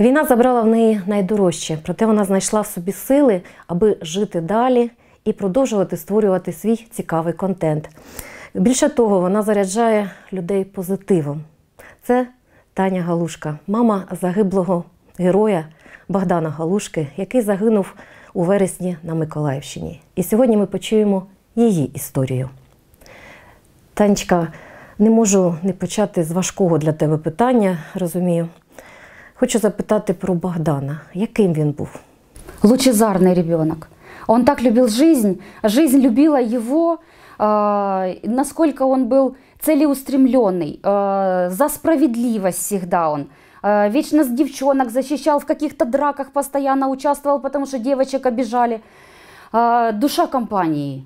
Війна забрала в неї найдорожче, проте вона знайшла в собі сили, аби жити далі і продовжувати створювати свій цікавий контент. Більше того, вона заряджає людей позитивом. Це Таня Галушка, мама загиблого героя Богдана Галушки, який загинув у вересні на Миколаївщині. І сьогодні ми почуємо її історію. Танечка, не можу не почати з важкого для тебе питання, розумію. Хочу запитати про Богдана. Яким він був? Лучезарний ребенок. Он так любил жизнь, жизнь любила его, а, насколько он был целеустремленный, а, за справедливость всегда он. А, вечно с девчонок защищал, в каких-то драках постоянно участвовал, потому что девочек обижали. Душа компании,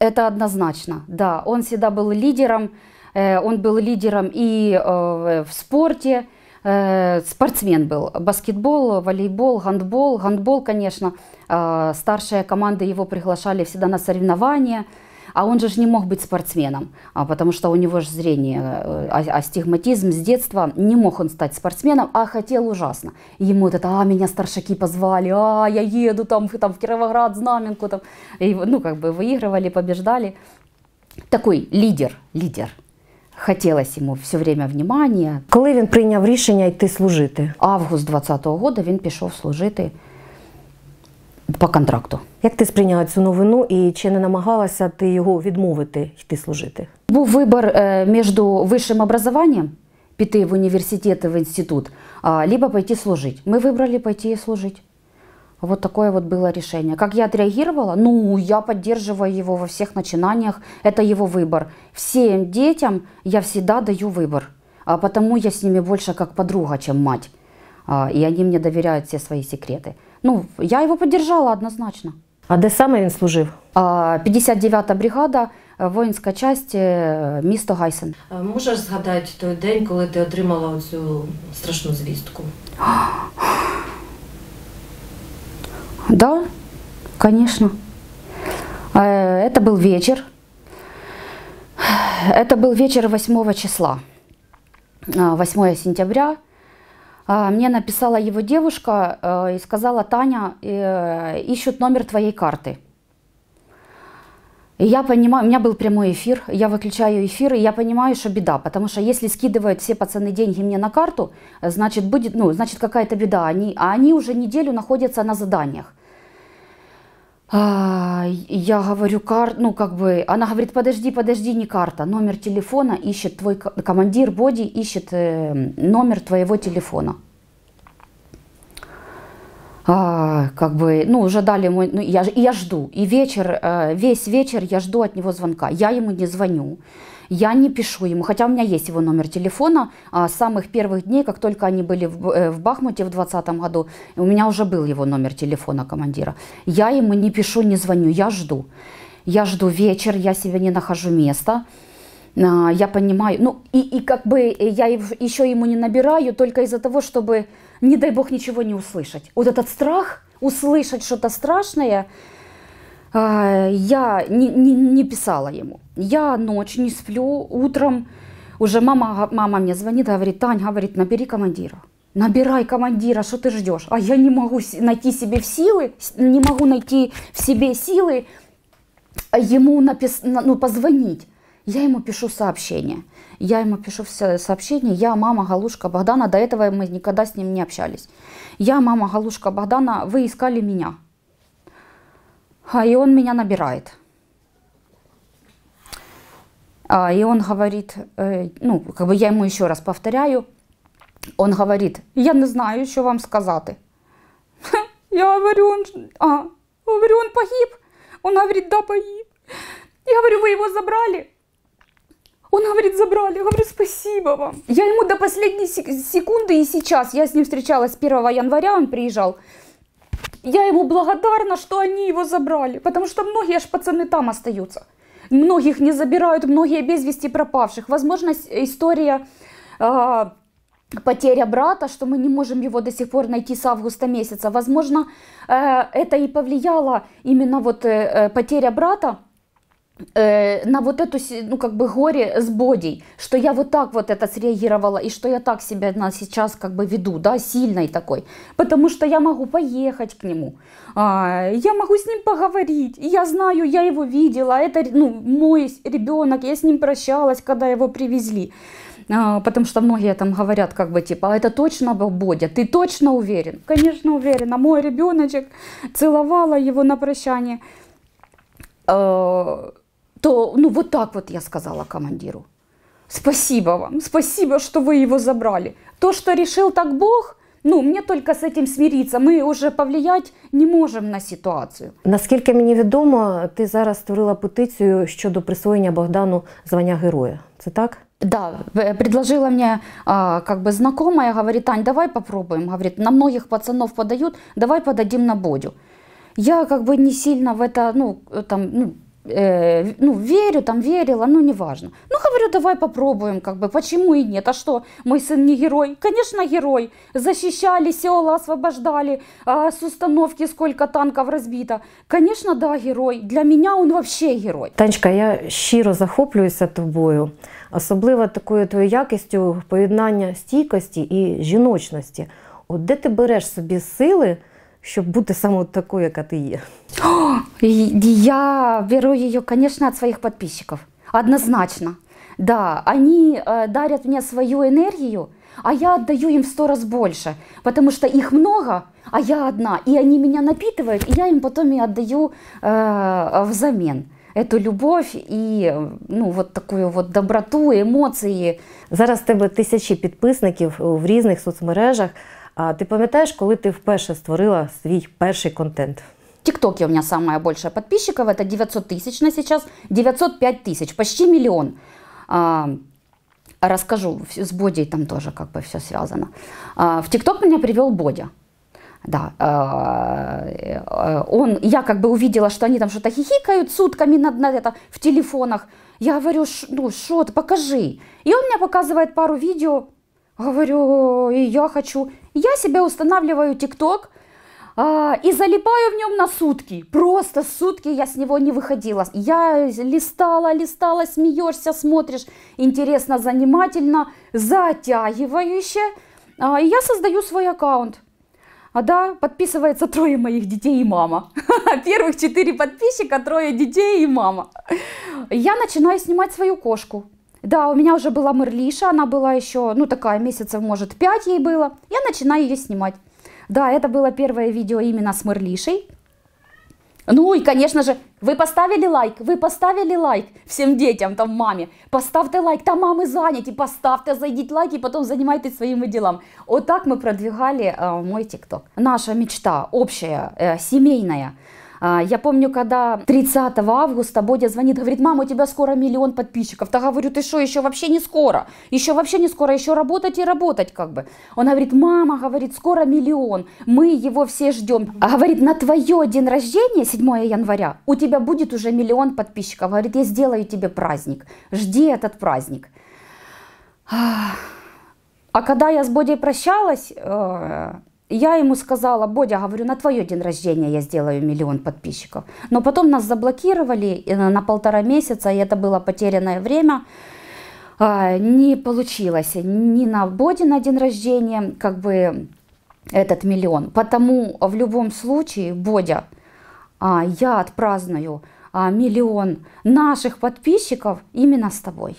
это однозначно, да. Он всегда был лидером, э, он был лидером и э, в спорте, Э, спортсмен был. Баскетбол, волейбол, гандбол. Гандбол, конечно, э, старшие команды его приглашали всегда на соревнования. А он же не мог быть спортсменом, а, потому что у него же зрение, э, а, астигматизм с детства. Не мог он стать спортсменом, а хотел ужасно. Ему вот это, а, меня старшаки позвали, а, я еду там, там в Кировоград, Знаменку. Там. И, ну, как бы выигрывали, побеждали. Такой лидер, лидер – Хотілося йому все время внимання. Коли він прийняв рішення йти служити? Август 20-го року він пішов служити по контракту. Як ти сприйняла цю новину і чи не намагалася ти його відмовити йти служити? Був вибір е, між вищим образованням піти в університет в інститут, а либо пойти служити. Ми вибрали пойти служити. Вот такое вот было решение. Как я отреагировала? Ну, я поддерживаю его во всех начинаниях. Это его выбор. Всем детям я всегда даю выбор. А потому я с ними больше как подруга, чем мать. А, и они мне доверяют все свои секреты. Ну, я его поддержала однозначно. А де саме він служив? А, 59-та бригада, э, воинская часть, э, місто Гайсен. А можеш згадати тот день, когда ты отримала эту страшную звістку? Да, конечно. Э, это был вечер. Это был вечер 8 числа. 8 э, сентября. А, мне написала его девушка э, и сказала, Таня, ищут номер твоей карты. И я понимаю, у меня был прямой эфир, я выключаю эфир, и я понимаю, что беда, потому что если скидывают все пацаны деньги мне на карту, значит будет, ну, значит какая-то беда, они, а они уже неделю находятся на заданиях. А, я говорю, кар, ну как бы, она говорит, подожди, подожди, не карта, номер телефона ищет твой командир боди ищет э, номер твоего телефона а, как бы, ну, уже дали мой, ну, я, я жду, и вечер, э, весь вечер я жду от него звонка, я ему не звоню, я не пишу ему, хотя у меня есть его номер телефона, а, с самых первых дней, как только они были в, э, в Бахмуте в 2020 году, у меня уже был его номер телефона командира, я ему не пишу, не звоню, я жду, я жду вечер, я себе не нахожу места, а, я понимаю, ну, и, и как бы э, я еще ему не набираю только из-за того, чтобы не дай бог ничего не услышать. Вот этот страх услышать что-то страшное, а, я не, не, не писала ему. Я ночью не сплю, утром уже мама, мама мне звонит, говорит, Тань, говорит, набери командира. Набирай командира, что ты ждешь? А я не могу найти себе в силы, не могу найти в себе силы ему напис... ну, позвонить. Я ему пишу сообщение. Я ему пишу все сообщение. Я мама Галушка Богдана. До этого мы никогда с ним не общались. Я мама Галушка Богдана. Вы искали меня. А и он меня набирает. А, и он говорит, э, ну, как бы я ему еще раз повторяю, он говорит, я не знаю, что вам сказать. Я говорю, он, а, говорю, он погиб. Он говорит, да, погиб. Я говорю, вы его забрали? Он говорит, забрали. Я говорю, спасибо вам. Я ему до последней секунды и сейчас, я с ним встречалась 1 января, он приезжал. Я ему благодарна, что они его забрали, потому что многие ж пацаны там остаются. Многих не забирают, многие без вести пропавших. Возможно, история э, потеря брата, что мы не можем его до сих пор найти с августа месяца. Возможно, э, это и повлияло именно вот э, э потеря брата Э, на вот эту, ну, как бы горе с бодей, что я вот так вот это среагировала, и что я так себя на сейчас как бы веду, да, сильной такой, потому что я могу поехать к нему, а, я могу с ним поговорить, я знаю, я его видела, это, ну, мой ребенок, я с ним прощалась, когда его привезли, а, потому что многие там говорят, как бы, типа, а это точно был Бодя, ты точно уверен? Конечно, уверена, мой ребеночек, целовала его на прощание, а, то, ну, вот так вот я сказала командиру. Спасибо вам, спасибо, что вы его забрали. То, что решил так Бог, ну, мне только с этим смириться. мы уже повлиять не можем на ситуацію. Наскільки мені відомо, ти зараз створила петицію щодо присвоєння Богдану звання героя. Це так? Да, предложила мне а, как бы знакомая, говорит, Тань, давай попробуем. Говорит, на многих пацанов подают, давай подадим на Бодю. Я как бы не сильно в это, ну, там, ну, Э, ну, верю, там, верила, ну, неважно. Ну, говорю, давай попробуем, как бы, почему и нет, а что, мой сын не герой? Конечно, герой, защищали, села освобождали, а с установки сколько танків розбито. Конечно, да, герой. Для мене він взагалі герой. Танечка, я щиро захоплююся тобою, особливо такою твоєю якістю поєднання стійкості і жіночності. От де ти береш собі сили? щоб бути саме такою, яка ти є. О, я беру ее, конечно, от своих подписчиков. Однозначно. Да, они э, дарят мне свою энергию, а я отдаю им в сто раз больше, потому что их много, а я одна. И они меня напитывают, и я им потом и отдаю э, взамен эту любовь і ну вот таку вот доброту, емоції. Зараз в тебе тисячі підписників в різних соцмережах. А ти пам'ятаєш, коли ти вперше створила свій перший контент? ТикТоке у меня самая большая подписчиков, это 900 тысяч на сейчас, 905 тысяч, почти миллион. А, расскажу, с Боди там тоже как бы все связано. А, в ТикТок меня привел Бодя. Да, а, э, он, я как бы увидела, что они там что-то хихикают сутками над, над это, в телефонах. Я говорю, ну что покажи. И он мне показывает пару видео, Говорю, и я хочу. Я себе устанавливаю ТикТок э, и залипаю в нем на сутки. Просто сутки я с него не выходила. Я листала, листала, смеешься, смотришь. Интересно, занимательно, затягивающе. Э, и я создаю свой аккаунт. А да, подписывается трое моих детей и мама. Первых четыре подписчика, трое детей и мама. Я начинаю снимать свою кошку. Да, у меня уже была Мерлиша, она была еще, ну такая, месяцев, может, 5 ей было. Я начинаю ее снимать. Да, это было первое видео именно с Мерлишей. Ну и, конечно же, вы поставили лайк, вы поставили лайк всем детям, там, маме. Поставьте лайк, там мамы заняты, поставьте, зайдите лайк и потом занимайтесь своими делами. Вот так мы продвигали э, мой ТикТок. Наша мечта общая, э, семейная – а, я помню, когда 30 августа Бодя звонит, говорит, мама, у тебя скоро миллион подписчиков. Та говорю, ты что, еще вообще не скоро? Еще вообще не скоро, еще работать и работать как бы. Он говорит, мама, говорит, скоро миллион, мы его все ждем. А говорит, на твое день рождения, 7 января, у тебя будет уже миллион подписчиков. Говорит, я сделаю тебе праздник, жди этот праздник. А когда я с Бодей прощалась, э, я ему сказала, Бодя, говорю, на твое день рождения я сделаю миллион подписчиков. Но потом нас заблокировали на полтора месяца, и это было потерянное время. А, не получилось ни на Боди на день рождения, как бы этот миллион. Потому в любом случае, Бодя, а, я отпраздную а, миллион наших подписчиков именно с тобой.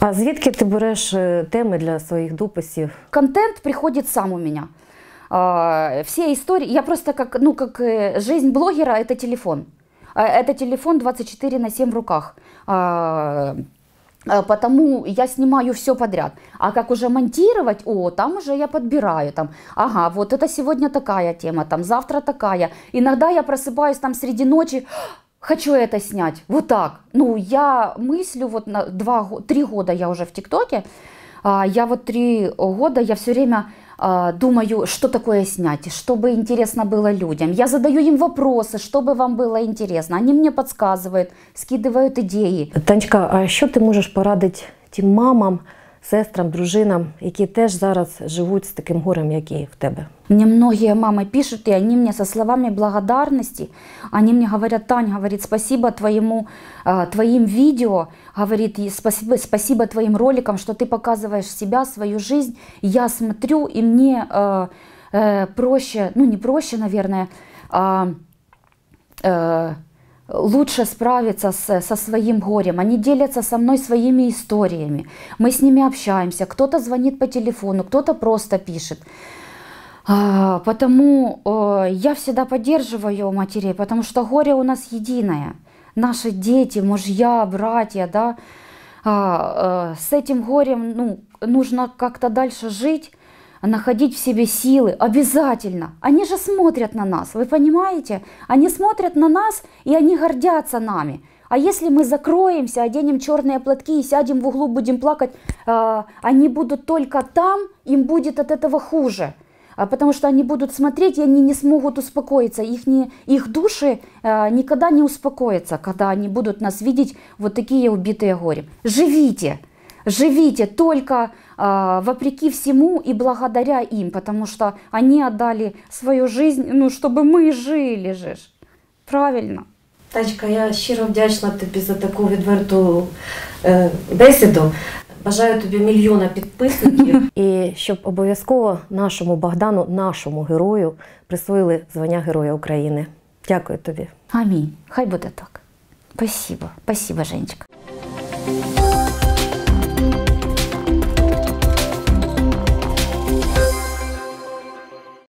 А звідки ты берешь темы для своих дописів? Контент приходит сам у меня. А, все истории, я просто как, ну, как э, жизнь блогера – это телефон. А, это телефон 24 на 7 в руках. А, потому я снимаю все подряд. А как уже монтировать, о, там уже я подбираю. Там, ага, вот это сегодня такая тема, там завтра такая. Иногда я просыпаюсь там среди ночи, хочу это снять. Вот так. Ну, я мыслю, вот на 2-3 года я уже в ТикТоке. Я вот 3 года, я все время а, думаю, что такое снять, чтобы интересно было людям. Я задаю им вопросы, чтобы вам было интересно. Они мне подсказывают, скидывают идеи. Танечка, а что ты можешь порадить тем мамам, сестрам, дружинам, які теж зараз живуть з таким горем, як і в тебе. Мне многие мамы пишут, и они мне со словами благодарности, они мне говорят, Тань, говорит, спасибо твоему, а, твоим видео, говорит, спасибо, спасибо твоим роликам, что ты показываешь себя, свою жизнь. Я смотрю, и мне э, э, проще, ну не проще, наверное, а э, лучше справиться с, со своим горем. Они делятся со мной своими историями. Мы с ними общаемся. Кто-то звонит по телефону, кто-то просто пишет. А, потому э, я всегда поддерживаю матерей, потому что горе у нас единое. Наши дети, мужья, братья, да, а, э, с этим горем ну, нужно как-то дальше жить, а находить в себе силы, обязательно. Они же смотрят на нас, вы понимаете? Они смотрят на нас, и они гордятся нами. А если мы закроемся, оденем черные платки и сядем в углу, будем плакать, а, они будут только там, им будет от этого хуже. а Потому что они будут смотреть, и они не смогут успокоиться. Их, не, их души э, никогда не успокоятся, когда они будут нас видеть вот такие убитые горем. Живите, живите только вопреки всему и благодаря им, потому что они отдали свою жизнь, ну, чтобы мы жили же Правильно. Тачка, я щиро вдячна тобі за таку відверту е, бесіду. Бажаю тобі мільйона підписників. І щоб обов'язково нашому Богдану, нашому герою, присвоїли звання Героя України. Дякую тобі. Амінь. Хай буде так. Спасибо. Спасибо, Женечка.